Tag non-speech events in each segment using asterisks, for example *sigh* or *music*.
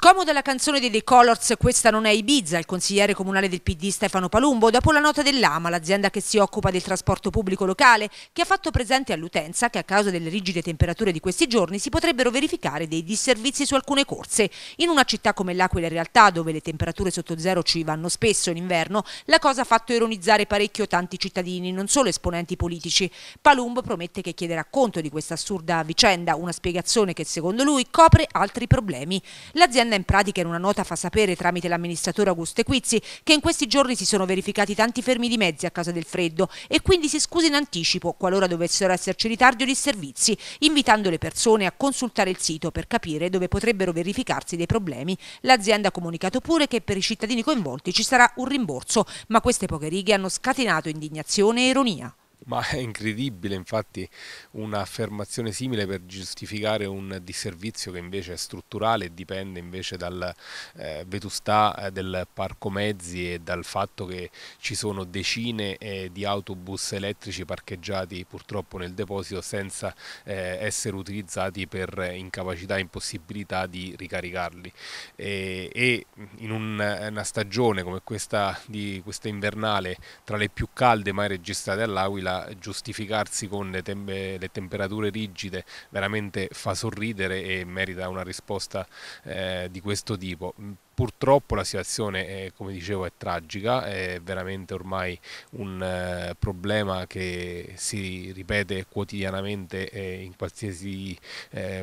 Scomoda la canzone dei The Colors, questa non è Ibiza, il consigliere comunale del PD Stefano Palumbo, dopo la nota dell'AMA, l'azienda che si occupa del trasporto pubblico locale, che ha fatto presente all'utenza che a causa delle rigide temperature di questi giorni si potrebbero verificare dei disservizi su alcune corse. In una città come l'Aquila in realtà, dove le temperature sotto zero ci vanno spesso in inverno, la cosa ha fatto ironizzare parecchio tanti cittadini, non solo esponenti politici. Palumbo promette che chiederà conto di questa assurda vicenda, una spiegazione che secondo lui copre altri problemi. L'azienda L'azienda in pratica in una nota fa sapere tramite l'amministratore Augusto Equizzi che in questi giorni si sono verificati tanti fermi di mezzi a causa del freddo e quindi si scusa in anticipo qualora dovessero esserci ritardi o disservizi, invitando le persone a consultare il sito per capire dove potrebbero verificarsi dei problemi. L'azienda ha comunicato pure che per i cittadini coinvolti ci sarà un rimborso, ma queste poche righe hanno scatenato indignazione e ironia. *laughs* Ma è incredibile infatti un'affermazione simile per giustificare un disservizio che invece è strutturale e dipende invece dalla eh, vetustà eh, del parco mezzi e dal fatto che ci sono decine eh, di autobus elettrici parcheggiati purtroppo nel deposito senza eh, essere utilizzati per incapacità e impossibilità di ricaricarli. E, e in un, una stagione come questa, di, questa invernale tra le più calde mai registrate all'Aquila Davila giustificarsi con le, tem le, temperature rigide veramente fa sorridere e merita una risposta eh, di questo tipo purtroppo la situazione, è, eh, come dicevo, è tragica, è veramente ormai un eh, problema che si ripete quotidianamente eh, in qualsiasi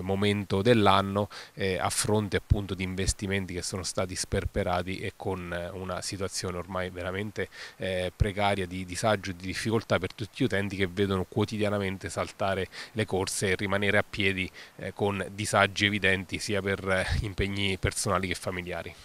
momento dell'anno a fronte appunto di investimenti che sono stati sperperati e con una situazione ormai veramente precaria di disagio e di difficoltà per tutti gli utenti che vedono quotidianamente saltare le corse e rimanere a piedi con disagi evidenti sia per impegni personali che familiari.